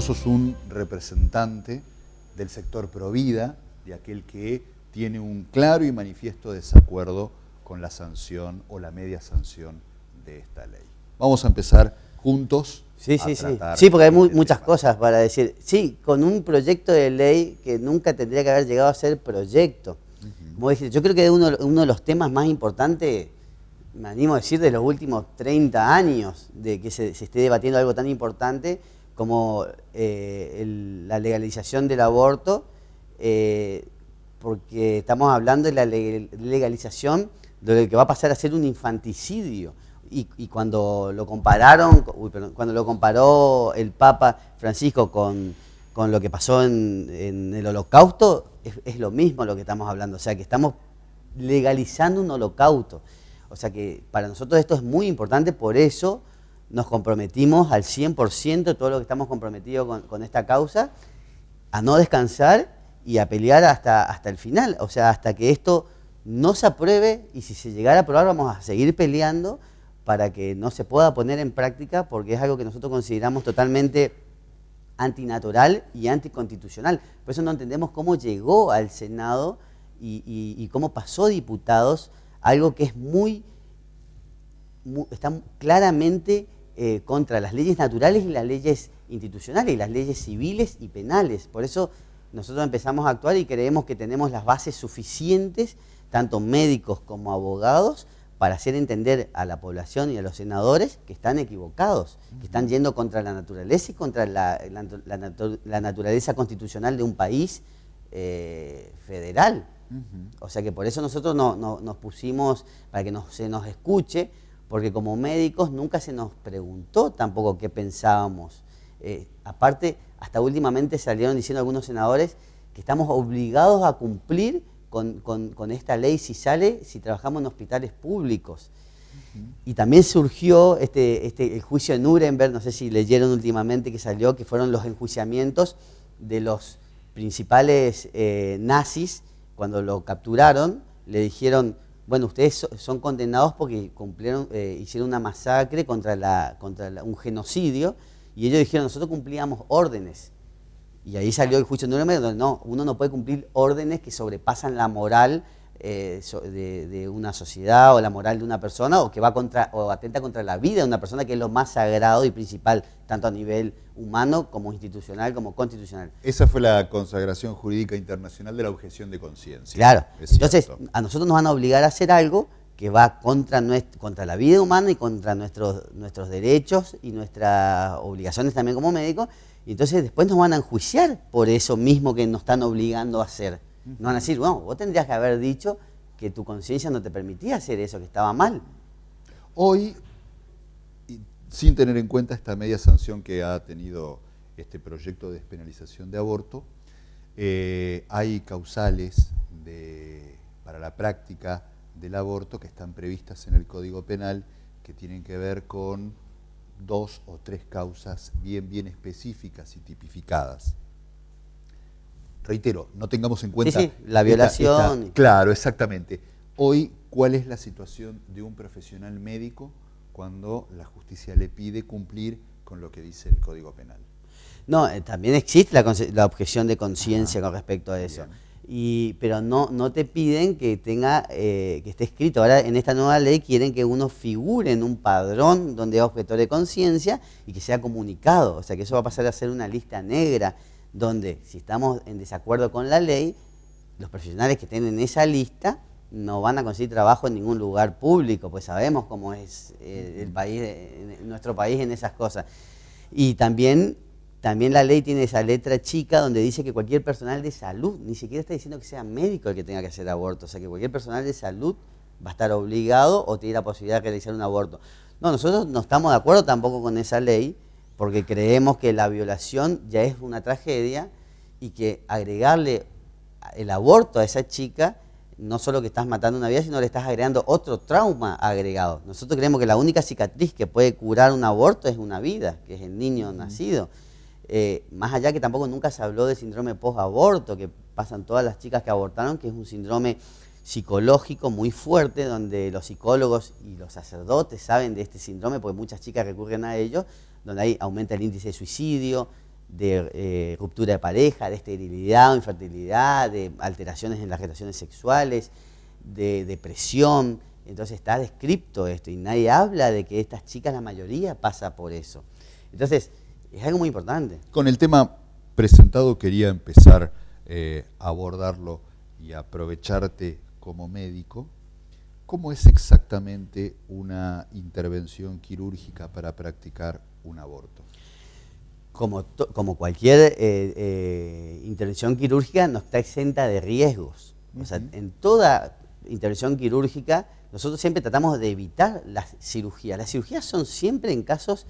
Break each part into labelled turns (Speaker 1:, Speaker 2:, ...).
Speaker 1: sos un representante del sector provida, de aquel que tiene un claro y manifiesto desacuerdo con la sanción o la media sanción de esta ley. Vamos a empezar
Speaker 2: juntos. Sí, sí, sí. Sí, porque hay este muchas cosas para decir. Sí, con un proyecto de ley que nunca tendría que haber llegado a ser proyecto. yo creo que uno, uno de los temas más importantes, me animo a decir, de los últimos 30 años, de que se esté debatiendo algo tan importante, como eh, la legalización del aborto, eh, porque estamos hablando de la legalización de lo que va a pasar a ser un infanticidio. Y, cuando lo compararon, cuando lo comparó el Papa Francisco con, con lo que pasó en, el holocausto, es, lo mismo lo que estamos hablando. O sea, que estamos legalizando un holocausto. O sea que para nosotros esto es muy importante, por eso nos comprometimos al 100%, todo lo que estamos comprometidos con, esta causa, a no descansar y a pelear hasta, hasta el final, o sea, hasta que esto no se apruebe y si se llegara a aprobar vamos a seguir peleando para que no se pueda poner en práctica porque es algo que nosotros consideramos totalmente antinatural y anticonstitucional. Por eso no entendemos cómo llegó al Senado y, cómo pasó diputados algo que es muy está claramente eh, contra las leyes naturales y las leyes institucionales y las leyes civiles y penales. Por eso nosotros empezamos a actuar y creemos que tenemos las bases suficientes, tanto médicos como abogados, para hacer entender a la población y a los senadores que están equivocados, que están yendo contra la naturaleza y contra la, naturaleza constitucional de un país eh, federal. O sea que por eso nosotros nos pusimos, para que se nos escuche, porque como médicos nunca se nos preguntó tampoco qué pensábamos. Eh, aparte, hasta últimamente salieron diciendo algunos senadores que estamos obligados a cumplir con, esta ley si sale, si trabajamos en hospitales públicos. Y también surgió este, este el juicio de Nuremberg, no sé si leyeron últimamente que salió, que fueron los enjuiciamientos de los principales eh, nazis cuando lo capturaron, le dijeron, bueno, ustedes son condenados porque cumplieron, eh, hicieron una masacre contra, la, contra un genocidio y ellos dijeron, nosotros cumplíamos órdenes. Y ahí salió el juicio de Nuremberg, donde no, uno no puede cumplir órdenes que sobrepasan la moral eh, de, una sociedad o la moral de una persona o que va contra o atenta contra la vida de una persona que es lo más sagrado y principal tanto a nivel humano como institucional como constitucional.
Speaker 1: Esa fue la consagración jurídica internacional de la objeción de conciencia. Claro. Entonces
Speaker 2: a nosotros nos van a obligar a hacer algo que va contra nuestra contra la vida humana y contra nuestros nuestros derechos y nuestras obligaciones también como médicos y entonces después nos van a enjuiciar por eso mismo que nos están obligando a hacer. No van a decir, bueno, vos tendrías que haber dicho que tu
Speaker 1: conciencia no te permitía hacer eso, que estaba mal. Hoy, sin tener en cuenta esta media sanción que ha tenido este proyecto de despenalización de aborto, eh, hay causales para la práctica del aborto que están previstas en el Código Penal que tienen que ver con dos o tres causas bien, bien específicas y tipificadas reitero, no tengamos en cuenta... la violación. claro, exactamente. Hoy, ¿cuál es la situación de un profesional médico cuando la justicia le pide cumplir con lo que dice el Código Penal?
Speaker 2: No, eh, también existe la, objeción de conciencia con respecto a eso. pero no, te piden que tenga eh, que esté escrito. Ahora en esta nueva ley quieren que uno figure en un padrón donde es objeto de conciencia y que sea comunicado. O sea que eso va a pasar a ser una lista negra donde si estamos en desacuerdo con la ley, los profesionales que estén en esa lista no van a conseguir trabajo en ningún lugar público, pues sabemos cómo es eh, el país, eh, nuestro país en esas cosas. Y también, también la ley tiene esa letra chica donde dice que cualquier personal de salud, ni siquiera está diciendo que sea médico el que tenga que hacer aborto, o sea que cualquier personal de salud va a estar obligado o tiene la posibilidad de realizar un aborto. No, nosotros no estamos de acuerdo tampoco con esa ley, porque creemos que la violación ya es una tragedia y que agregarle el aborto a esa chica, no solo que estás matando una vida, sino le estás agregando otro trauma agregado. Nosotros creemos que la única cicatriz que puede curar un aborto es una vida, que es el niño nacido. Eh, más allá que tampoco nunca se habló de síndrome post-aborto, que pasan todas las chicas que abortaron, que es un síndrome psicológico muy fuerte, donde los psicólogos y los sacerdotes saben de este síndrome, porque muchas chicas recurren a ello, donde ahí aumenta el índice de suicidio, de eh, ruptura de pareja, de esterilidad o infertilidad, de alteraciones en las relaciones sexuales, de depresión. Entonces está descrito esto y nadie habla de que estas chicas, la mayoría, pasa
Speaker 1: por eso. Entonces, es algo muy importante. Con el tema presentado quería empezar eh, a abordarlo y aprovecharte como médico. ¿Cómo es exactamente una intervención quirúrgica para practicar un aborto? Como, cualquier eh, eh,
Speaker 2: intervención quirúrgica, no está exenta de riesgos. O sea, en toda intervención quirúrgica, nosotros siempre tratamos de evitar las cirugías. Las cirugías son siempre en casos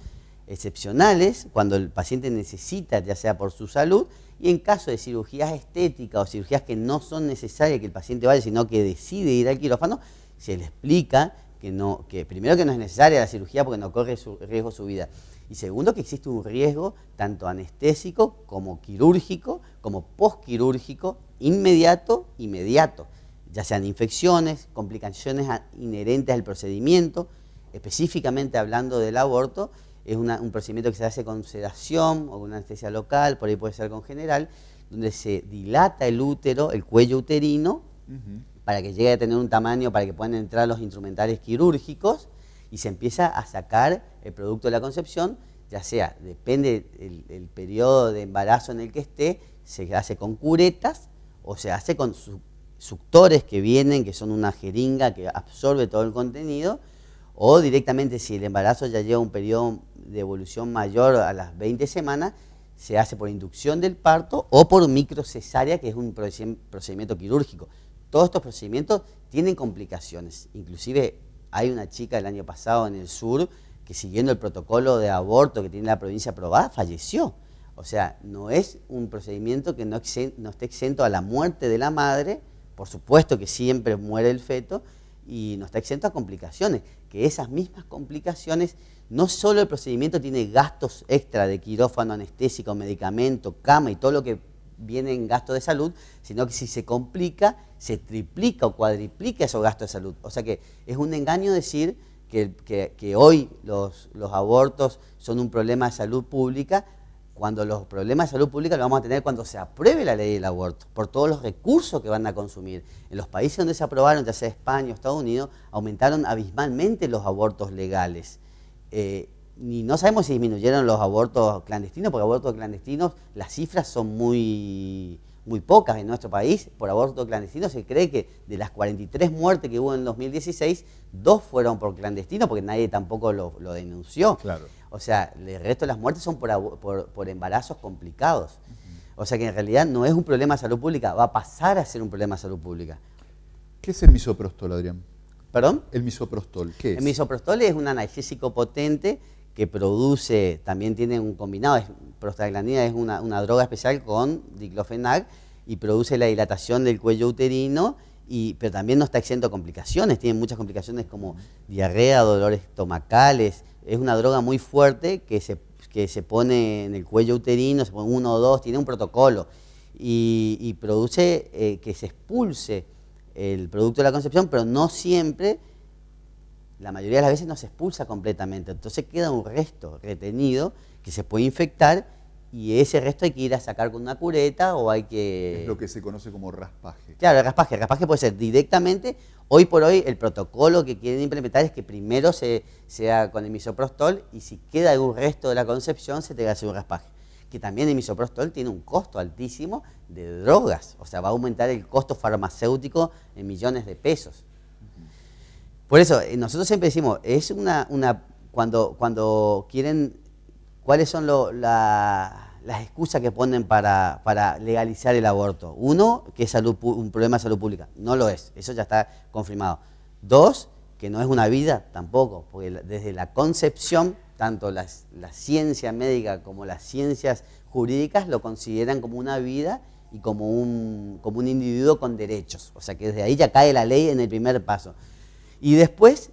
Speaker 2: excepcionales, cuando el paciente necesita, ya sea por su salud, y en caso de cirugías estéticas o cirugías que no son necesarias que el paciente vaya, sino que decide ir al quirófano, se le explica que, no, que primero que no es necesaria la cirugía porque no corre su, riesgo su vida y segundo que existe un riesgo tanto anestésico como quirúrgico, como postquirúrgico, inmediato, inmediato, ya sean infecciones, complicaciones inherentes al procedimiento, específicamente hablando del aborto, es un procedimiento que se hace con sedación o con anestesia local, por ahí puede ser con general, donde se dilata el útero, el cuello uterino, para que llegue a tener un tamaño, para que puedan entrar los instrumentales quirúrgicos, y se empieza a sacar el producto de la concepción, ya sea, depende del periodo de embarazo en el que esté, se hace con curetas o se hace con suctores que vienen, que son una jeringa que absorbe todo el contenido, o directamente si el embarazo ya lleva un periodo de evolución mayor a las 20 semanas, se hace por inducción del parto o por microcesárea, que es un procedimiento quirúrgico. Todos estos procedimientos tienen complicaciones, inclusive hay una chica el año pasado en el sur que siguiendo el protocolo de aborto que tiene la provincia aprobada, falleció. O sea, no es un procedimiento que no, no esté exento a la muerte de la madre, por supuesto que siempre muere el feto, y no está exento a complicaciones, que esas mismas complicaciones, no solo el procedimiento tiene gastos extra de quirófano, anestésico, medicamento, cama y todo lo que vienen en gasto de salud, sino que si se complica, se triplica o cuadriplica esos gastos de salud. O sea que es un engaño decir que, hoy los, los abortos son un problema de salud pública, cuando los problemas de salud pública los vamos a tener cuando se apruebe la ley del aborto, por todos los recursos que van a consumir. En los países donde se aprobaron, ya sea España o Estados Unidos, aumentaron abismalmente los abortos legales. Eh, ni no sabemos si disminuyeron los abortos clandestinos, porque abortos clandestinos, las cifras son muy, muy pocas en nuestro país. Por abortos clandestinos se cree que de las 43 muertes que hubo en 2016, dos fueron por clandestino, porque nadie tampoco lo, denunció. Claro. O sea, el resto de las muertes son por, por, embarazos complicados. O sea que en realidad no es un problema de salud pública, va a pasar a ser un problema de salud pública. ¿Qué es el misoprostol, Adrián? ¿Perdón? El misoprostol, ¿qué es? El misoprostol es un analgésico potente que produce, también tiene un combinado, es, prostaglandina es una, droga especial con diclofenac y produce la dilatación del cuello uterino, y, pero también no está exento de complicaciones, tiene muchas complicaciones como diarrea, dolores estomacales, es una droga muy fuerte que se, pone en el cuello uterino, se pone uno o dos, tiene un protocolo y, produce eh, que se expulse el producto de la concepción, pero no siempre la mayoría de las veces no se expulsa completamente. Entonces queda un resto retenido que se puede infectar y ese resto hay que ir a sacar con una cureta o hay que... Es lo que se conoce como raspaje. Claro, el raspaje. raspaje puede ser directamente. Hoy por hoy el protocolo que quieren implementar es que primero se, sea con el misoprostol y si queda algún resto de la concepción se te hacer un raspaje. Que también el misoprostol tiene un costo altísimo de drogas. O sea, va a aumentar el costo farmacéutico en millones de pesos. Por eso, eh, nosotros siempre decimos, es una, una cuando, cuando quieren, ¿cuáles son las excusas que ponen para, legalizar el aborto? Uno, que es un problema de salud pública. No lo es, eso ya está confirmado. Dos, que no es una vida tampoco, porque desde la concepción, tanto la ciencia médica como las ciencias jurídicas lo consideran como una vida y como como un individuo con derechos. O sea que desde ahí ya cae la ley en el primer paso. Y después,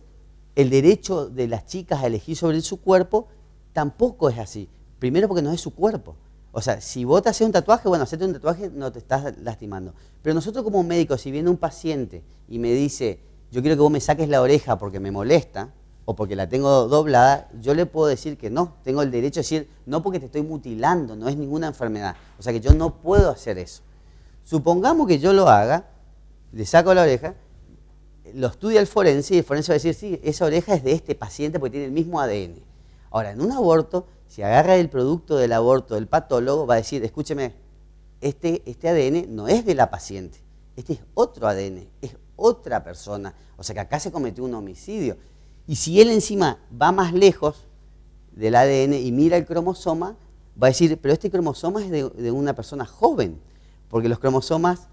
Speaker 2: el derecho de las chicas a elegir sobre su cuerpo tampoco es así. Primero porque no es su cuerpo. O sea, si vos te haces un tatuaje, bueno, hacerte un tatuaje no te estás lastimando. Pero nosotros como médicos, si viene un paciente y me dice, yo quiero que vos me saques la oreja porque me molesta o porque la tengo doblada, yo le puedo decir que no. Tengo el derecho a decir, no porque te estoy mutilando, no es ninguna enfermedad. O sea que yo no puedo hacer eso. Supongamos que yo lo haga, le saco la oreja lo estudia el forense y el forense va a decir, sí, esa oreja es de este paciente porque tiene el mismo ADN. Ahora, en un aborto, si agarra el producto del aborto del patólogo, va a decir, escúcheme, este, este ADN no es de la paciente, este es otro ADN, es otra persona. O sea que acá se cometió un homicidio. Y si él encima va más lejos del ADN y mira el cromosoma, va a decir, pero este cromosoma es de una persona joven, porque los cromosomas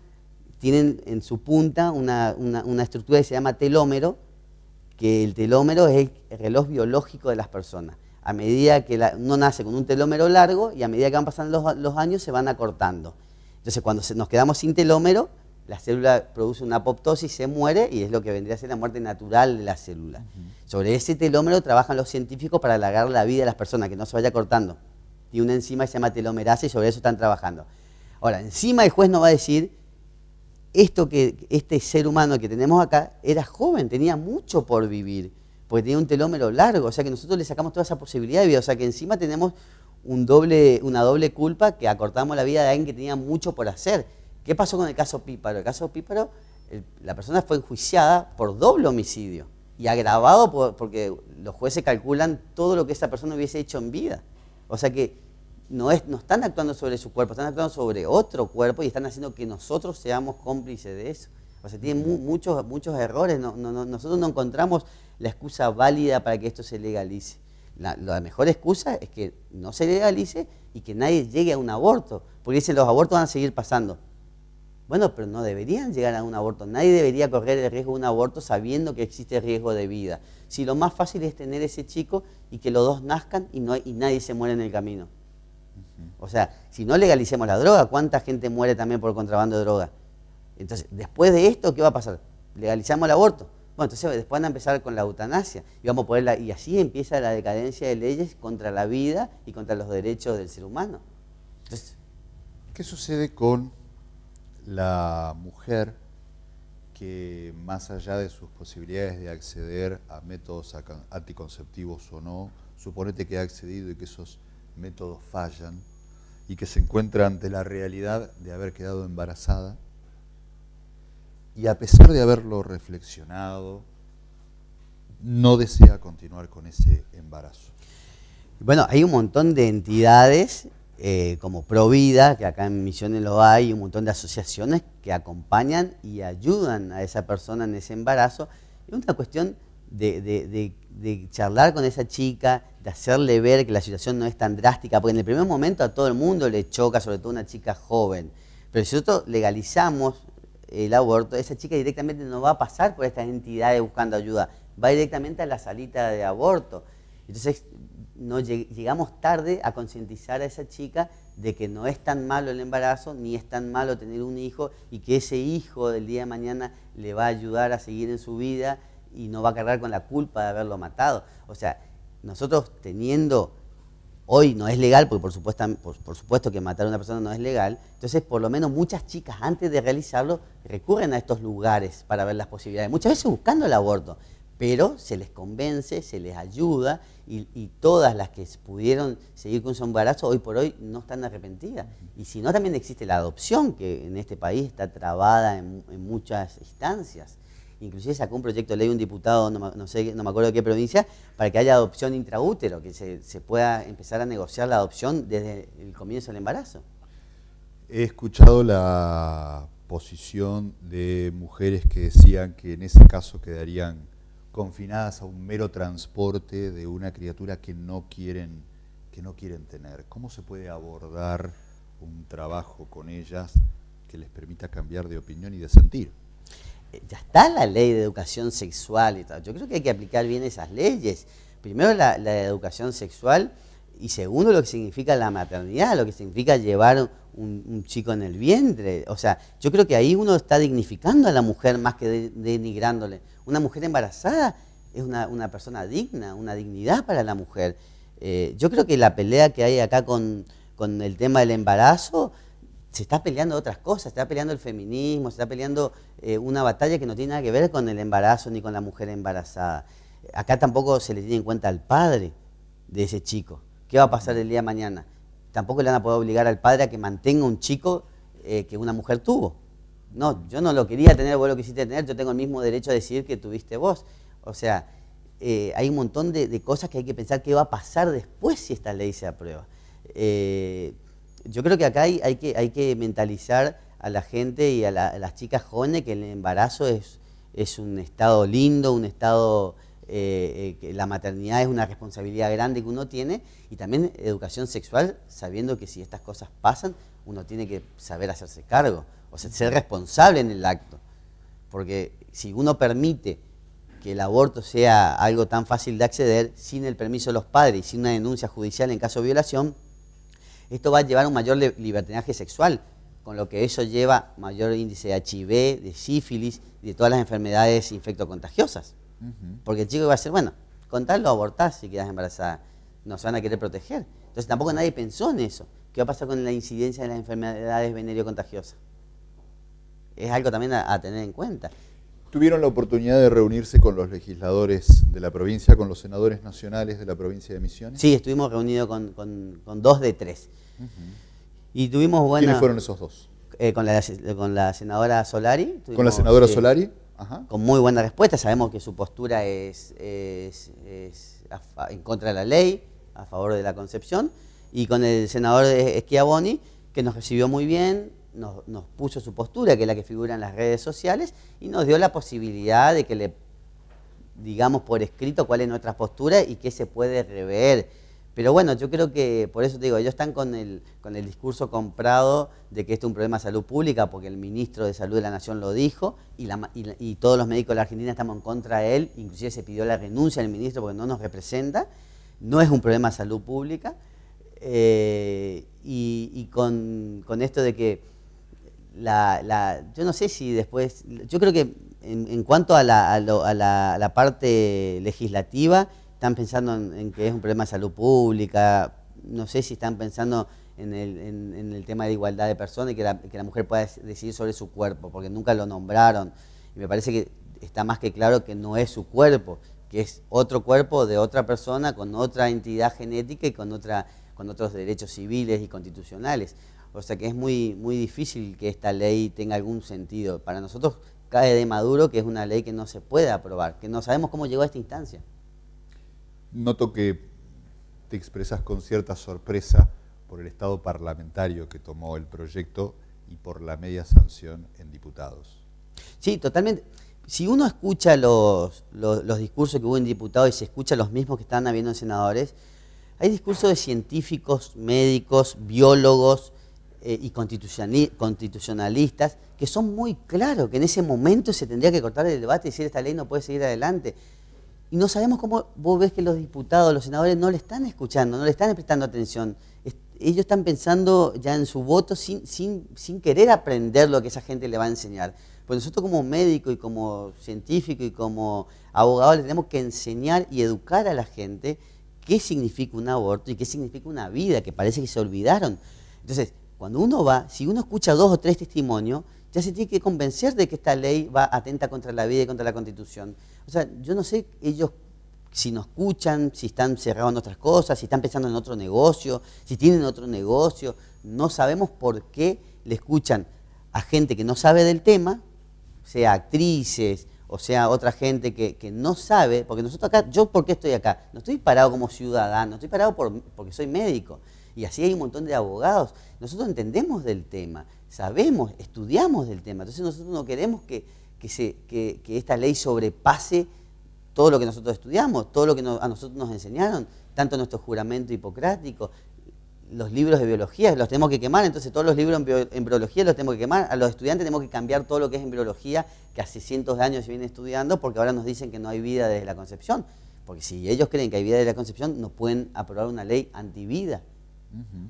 Speaker 2: tienen en su punta una, estructura que se llama telómero, que el telómero es el reloj biológico de las personas. A medida que uno nace con un telómero largo y a medida que van pasando los, años se van acortando. Entonces cuando nos quedamos sin telómero, la célula produce una apoptosis, se muere y es lo que vendría a ser la muerte natural de la célula. Sobre ese telómero trabajan los científicos para alargar la vida de las personas, que no se vaya cortando. Tiene una enzima que se llama telomerasa y sobre eso están trabajando. Ahora, encima el juez nos va a decir esto que, este ser humano que tenemos acá era joven, tenía mucho por vivir, porque tenía un telómero largo, o sea que nosotros le sacamos toda esa posibilidad de vida, o sea que encima tenemos un doble, una doble culpa que acortamos la vida de alguien que tenía mucho por hacer. ¿Qué pasó con el caso Píparo? El caso Píparo, la persona fue enjuiciada por doble homicidio y agravado porque los jueces calculan todo lo que esa persona hubiese hecho en vida. O sea que no, están actuando sobre su cuerpo, están actuando sobre otro cuerpo y están haciendo que nosotros seamos cómplices de eso. O sea, tienen muchos, muchos errores. nosotros no encontramos la excusa válida para que esto se legalice. La, mejor excusa es que no se legalice y que nadie llegue a un aborto. Porque dicen los abortos van a seguir pasando. Bueno, pero no deberían llegar a un aborto. Nadie debería correr el riesgo de un aborto sabiendo que existe riesgo de vida. Si lo más fácil es tener ese chico y que los dos nazcan y, no, y nadie se muere en el camino. O sea, si no legalicemos la droga, ¿cuánta gente muere también por contrabando de droga? Entonces, después de esto, ¿qué va a pasar? Legalizamos el aborto. Bueno, entonces después van a empezar con la eutanasia y vamos a y así empieza la decadencia de leyes contra la vida y contra los derechos del ser humano.
Speaker 1: ¿Qué sucede con la mujer que más allá de sus posibilidades de acceder a métodos anticonceptivos o no, suponete que ha accedido y que esos métodos fallan? y que se encuentra ante la realidad de haber quedado embarazada. Y a pesar de haberlo reflexionado, no desea continuar con ese embarazo.
Speaker 2: Bueno, hay un montón de entidades eh, como Provida, que acá en Misiones lo hay, un montón de asociaciones que acompañan y ayudan a esa persona en ese embarazo. Es una cuestión de de charlar con esa chica, de hacerle ver que la situación no es tan drástica, porque en el primer momento a todo el mundo le choca, sobre todo a una chica joven. Pero si nosotros legalizamos el aborto, esa chica directamente no va a pasar por estas entidades buscando ayuda, va directamente a la salita de aborto. Entonces, no llegamos tarde a concientizar a esa chica de que no es tan malo el embarazo, ni es tan malo tener un hijo, y que ese hijo del día de mañana le va a ayudar a seguir en su vida y no va a cargar con la culpa de haberlo matado. O sea, nosotros teniendo, hoy no es legal, porque por supuesto, por, supuesto que matar a una persona no es legal, entonces por lo menos muchas chicas antes de realizarlo recurren a estos lugares para ver las posibilidades, muchas veces buscando el aborto, pero se les convence, se les ayuda y, todas las que pudieron seguir con su embarazo hoy por hoy no están arrepentidas. Y si no, también existe la adopción, que en este país está trabada en, en muchas instancias inclusive sacó un proyecto de ley un diputado, no, sé, no me acuerdo de qué provincia, para que haya adopción intraútero, que se, se pueda empezar a negociar la adopción desde el comienzo del embarazo.
Speaker 1: He escuchado la posición de mujeres que decían que en ese caso quedarían confinadas a un mero transporte de una criatura que no quieren, que no quieren tener. ¿Cómo se puede abordar un trabajo con ellas que les permita cambiar de opinión y de sentir? ya está la ley de educación
Speaker 2: sexual y tal. Yo creo que hay que aplicar bien esas leyes. Primero la, la educación sexual y segundo lo que significa la maternidad, lo que significa llevar un, chico en el vientre. O sea, yo creo que ahí uno está dignificando a la mujer más que denigrándole. Una mujer embarazada es una, persona digna, una dignidad para la mujer. Eh, yo creo que la pelea que hay acá con, con el tema del embarazo se está peleando otras cosas, se está peleando el feminismo, se está peleando eh, una batalla que no tiene nada que ver con el embarazo ni con la mujer embarazada. Acá tampoco se le tiene en cuenta al padre de ese chico. ¿Qué va a pasar el día de mañana? Tampoco le van a poder obligar al padre a que mantenga un chico eh, que una mujer tuvo. No, yo no lo quería tener, vos lo quisiste tener, yo tengo el mismo derecho a decir que tuviste vos. O sea, eh, hay un montón de, cosas que hay que pensar qué va a pasar después si esta ley se aprueba. Yo creo que acá hay, que, hay que mentalizar a la gente y a, las chicas jóvenes que el embarazo es, un estado lindo, un estado... Eh, eh, que la maternidad es una responsabilidad grande que uno tiene y también educación sexual sabiendo que si estas cosas pasan uno tiene que saber hacerse cargo, o sea, ser responsable en el acto. Porque si uno permite que el aborto sea algo tan fácil de acceder sin el permiso de los padres y sin una denuncia judicial en caso de violación, esto va a llevar a un mayor libertinaje sexual, con lo que eso lleva mayor índice de HIV, de sífilis de todas las enfermedades infectocontagiosas. Porque el chico va a ser, bueno, contarlo, abortás si quedas embarazada. Nos van a querer proteger. Entonces tampoco nadie pensó en eso. ¿Qué va a pasar con la incidencia de las enfermedades venerio-contagiosas? Es algo también a tener en cuenta
Speaker 1: tuvieron la oportunidad de reunirse con los legisladores de la provincia, con los senadores nacionales de la provincia de Misiones? Sí, estuvimos
Speaker 2: reunidos con, con, dos de tres. Y tuvimos buena... ¿Quiénes fueron esos dos? Eh, con, la, con, la, senadora Solari. ¿Con la senadora Solari? Con muy buena respuesta. Sabemos que su postura es, en contra de la ley, a favor de la concepción. Y con el senador Schiavoni, que nos recibió muy bien, nos, puso su postura, que es la que figura en las redes sociales, y nos dio la posibilidad de que le digamos por escrito cuál es nuestra postura y qué se puede rever. Pero bueno, yo creo que, por eso te digo, ellos están con el, con el discurso comprado de que esto es un problema de salud pública, porque el ministro de Salud de la Nación lo dijo, y, y, todos los médicos de la Argentina estamos en contra de él, inclusive se pidió la renuncia del ministro porque no nos representa, no es un problema de salud pública, eh, y, con esto de que yo no sé si después, yo creo que en, cuanto a la, parte legislativa, están pensando en, que es un problema de salud pública, no sé si están pensando en el, tema de igualdad de personas y que la, mujer pueda decidir sobre su cuerpo, porque nunca lo nombraron. Y me parece que está más que claro que no es su cuerpo, que es otro cuerpo de otra persona con otra entidad genética y con, otra, con otros derechos civiles y constitucionales. O sea que es muy, muy difícil que esta ley tenga algún sentido. Para nosotros cae de maduro que es una ley que no se puede aprobar, que no sabemos cómo llegó a esta instancia.
Speaker 1: Noto que te expresas con cierta sorpresa por el estado parlamentario que tomó el proyecto y por la media sanción en diputados. Sí, totalmente. Si uno escucha los,
Speaker 2: los discursos que hubo en diputados y se escucha los mismos que están habiendo en senadores, hay discursos de científicos, médicos, biólogos, eh, y constitucionalistas que son muy claros que en ese momento se tendría que cortar el debate y decir esta ley no puede seguir adelante. Y no sabemos cómo vos ves que los diputados, los senadores no le están escuchando, no le están prestando atención. ellos están pensando ya en su voto sin, sin, sin querer aprender lo que esa gente le va a enseñar. Pues nosotros como médico y como científico y como abogado le tenemos que enseñar y educar a la gente qué significa un aborto y qué significa una vida, que parece que se olvidaron. Entonces, cuando uno va, si uno escucha dos o tres testimonios, ya se tiene que convencer de que esta ley va atenta contra la vida y contra la Constitución. O sea, yo no sé ellos si nos escuchan, si están cerrados en otras cosas, si están pensando en otro negocio, si tienen otro negocio. No sabemos por qué le escuchan a gente que no sabe del tema, sea actrices, o sea, otra gente que, que, no sabe, porque nosotros acá, yo por qué estoy acá, no estoy parado como ciudadano, estoy parado porque soy médico. Y así hay un montón de abogados. Nosotros entendemos del tema, sabemos, estudiamos del tema. Entonces nosotros no queremos que, esta ley sobrepase todo lo que nosotros estudiamos, todo lo que a nosotros nos enseñaron, tanto nuestro juramento hipocrático, los libros de biología, los tenemos que quemar, entonces todos los libros en, biología embriología los tenemos que quemar, a los estudiantes tenemos que cambiar todo lo que es embriología, que hace cientos de años se viene estudiando, porque ahora nos dicen que no hay vida desde la concepción, porque si ellos creen que hay vida desde la concepción, no pueden aprobar una ley antivida.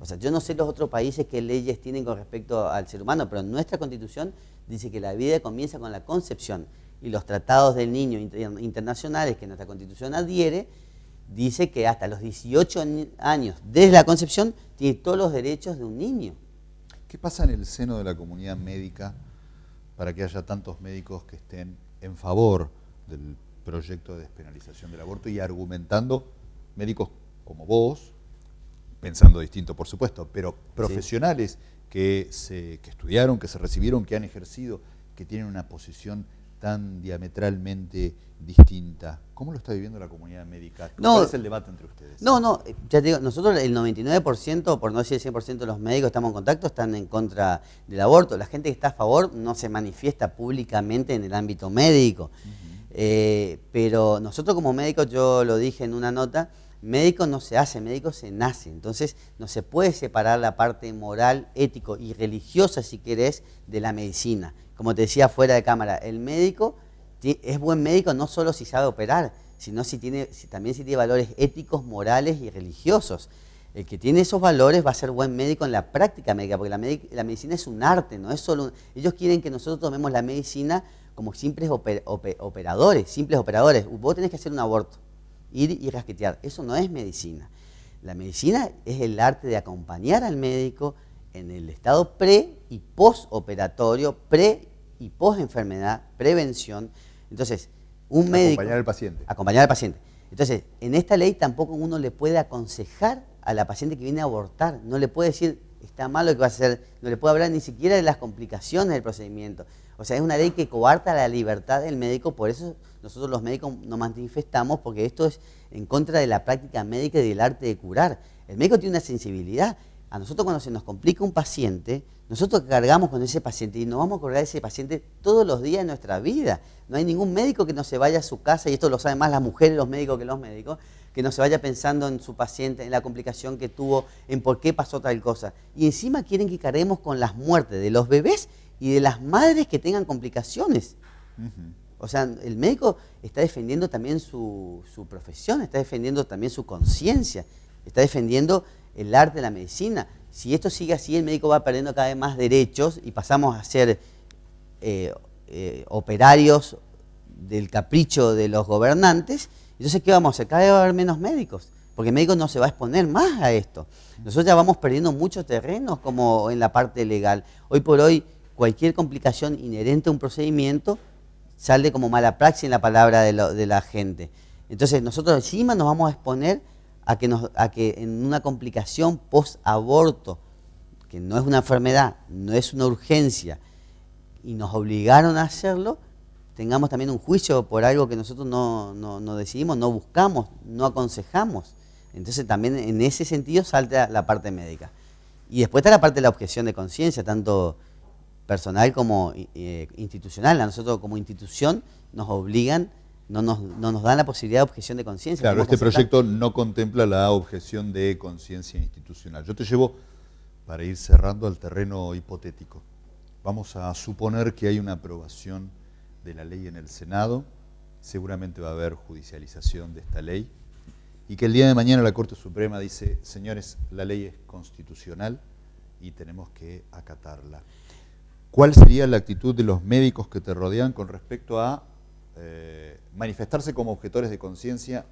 Speaker 2: O sea, yo no sé los otros países qué leyes tienen con respecto al ser humano, pero nuestra constitución dice que la vida comienza con la concepción y los tratados del niño internacionales que nuestra constitución adhiere, dice que hasta los 18 años, desde
Speaker 1: la concepción, tiene todos los derechos de un niño. ¿Qué pasa en el seno de la comunidad médica para que haya tantos médicos que estén en favor del proyecto de despenalización del aborto y argumentando médicos como vos, pensando distinto, por supuesto, pero profesionales que, se, que estudiaron, que se recibieron, que han ejercido, que tienen una posición tan diametralmente distinta. ¿Cómo lo está viviendo la comunidad médica? ¿Cuál es el debate entre ustedes? No, no, ya te digo, nosotros
Speaker 2: el 99%, por no decir el 100% de los médicos que estamos en contacto están en contra del aborto. La gente que está a favor no se manifiesta públicamente en el ámbito médico. Eh, pero nosotros como médicos, yo lo dije en una nota, médico no se hace, médico se nace. Entonces no se puede separar la parte moral, ético y religiosa, si querés, de la medicina. Como te decía fuera de cámara, el médico es buen médico no solo si sabe operar, sino si tiene, también si tiene valores éticos, morales y religiosos. El que tiene esos valores va a ser buen médico en la práctica médica, porque la, medicina es un arte, no es solo un... Ellos quieren que nosotros tomemos la medicina como simples operadores, simples operadores. Vos tenés que hacer un aborto ir y rasquetear. Eso no es medicina. La medicina es el arte de acompañar al médico en el estado pre y postoperatorio, pre y post enfermedad, prevención. Entonces, un médico... Acompañar al paciente. Acompañar al paciente. Entonces, en esta ley tampoco uno le puede aconsejar a la paciente que viene a abortar, no le puede decir, está malo, lo que va a hacer, no le puede hablar ni siquiera de las complicaciones del procedimiento. O sea, es una ley que coarta la libertad del médico, por eso nosotros los médicos nos manifestamos, porque esto es en contra de la práctica médica y del arte de curar. El médico tiene una sensibilidad. A nosotros cuando se nos complica un paciente, nosotros cargamos con ese paciente y nos vamos a cargar ese paciente todos los días de nuestra vida. No hay ningún médico que no se vaya a su casa, y esto lo saben más las mujeres, los médicos que los médicos, que no se vaya pensando en su paciente, en la complicación que tuvo, en por qué pasó tal cosa. Y encima quieren que carguemos con las muertes de los bebés y de las madres que tengan complicaciones. O sea, el médico está defendiendo también su, profesión, está defendiendo también su conciencia, está defendiendo el arte de la medicina. Si esto sigue así, el médico va perdiendo cada vez más derechos y pasamos a ser eh, eh, operarios del capricho de los gobernantes. Entonces, ¿qué vamos a hacer? Cada vez va a haber menos médicos, porque el médico no se va a exponer más a esto. Nosotros ya vamos perdiendo muchos terrenos como en la parte legal. Hoy por hoy cualquier complicación inherente a un procedimiento sale como mala praxis en la palabra de, la gente. Entonces nosotros encima nos vamos a exponer a que, nos, a que en una complicación post-aborto, que no es una enfermedad, no es una urgencia, y nos obligaron a hacerlo, tengamos también un juicio por algo que nosotros no, no decidimos, no buscamos, no aconsejamos. Entonces también en ese sentido salta la parte médica. Y después está la parte de la objeción de conciencia, tanto personal como eh, institucional. A nosotros como institución nos obligan, no no nos dan la posibilidad de objeción de conciencia. Claro, este proyecto
Speaker 1: no contempla la objeción de conciencia institucional. Yo te llevo para ir cerrando al terreno hipotético. Vamos a suponer que hay una aprobación de la ley en el Senado, seguramente va a haber judicialización de esta ley, y que el día de mañana la Corte Suprema dice, señores, la ley es constitucional y tenemos que acatarla. ¿Cuál sería la actitud de los médicos que te rodean con respecto a eh, manifestarse como objetores de conciencia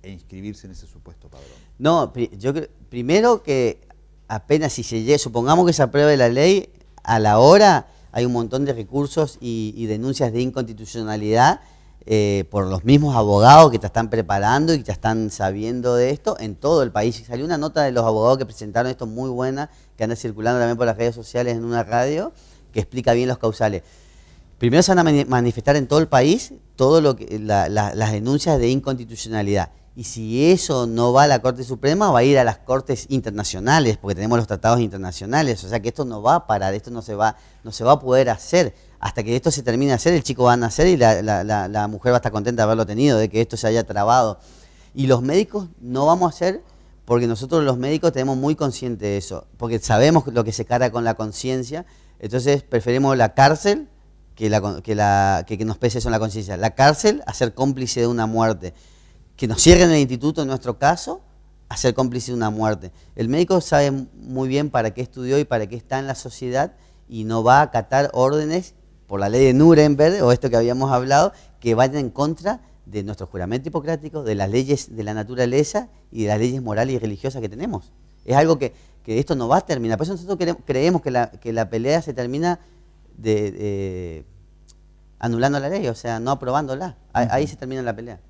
Speaker 1: e inscribirse en ese supuesto padrón? No,
Speaker 2: yo primero que apenas si se llegue, supongamos que se apruebe la ley, a la hora hay un montón de recursos y, y denuncias de inconstitucionalidad eh, por los mismos abogados que te están preparando y que te están sabiendo de esto en todo el país. salió una nota de los abogados que presentaron esto muy buena, que anda circulando también por las redes sociales en una radio, que explica bien los causales. Primero se van a manifestar en todo el país todo las denuncias de inconstitucionalidad y si eso no va a la Corte Suprema, va a ir a las Cortes Internacionales, porque tenemos los tratados internacionales. O sea que esto no va a parar, esto no se va, no se va a poder hacer. Hasta que esto se termine de hacer, el chico va a nacer y la, mujer va a estar contenta de haberlo tenido, de que esto se haya trabado. Y los médicos no vamos a hacer, porque nosotros los médicos tenemos muy consciente de eso, porque sabemos lo que se cara con la conciencia, entonces preferimos la cárcel que, que, la, que nos pese eso en la conciencia. La cárcel a ser cómplice de una muerte que nos cierren el instituto en nuestro caso a ser cómplice de una muerte. El médico sabe muy bien para qué estudió y para qué está en la sociedad y no va a acatar órdenes por la ley de Nuremberg o esto que habíamos hablado que vayan en contra de nuestro juramento hipocrático, de las leyes de la naturaleza y de las leyes morales y religiosas que tenemos. Es algo que, esto no va a terminar. Por eso nosotros creemos que la, pelea se termina de, anulando la ley, o sea, no aprobándola. ahí se termina la pelea.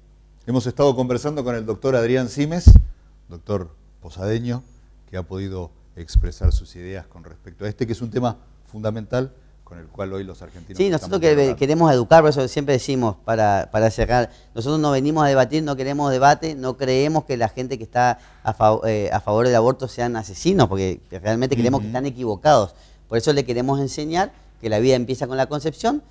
Speaker 1: Hemos estado conversando con el doctor Adrián Simes, doctor posadeño, que ha podido expresar sus ideas con respecto a este, que es un tema fundamental con el cual hoy los argentinos... Sí, nosotros queremos
Speaker 2: educar, por eso siempre decimos, para, cerrar, nosotros no venimos a debatir, no queremos debate, no creemos que la gente que está a, eh, favor, del aborto sean asesinos, porque realmente creemos que están equivocados. Por eso le queremos enseñar que la vida empieza con la concepción,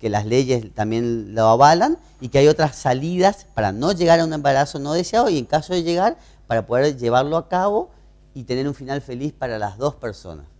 Speaker 2: que las leyes también lo avalan y que hay otras salidas para no llegar a un embarazo no deseado y en caso de llegar, para poder llevarlo a cabo y tener un final feliz para las dos personas.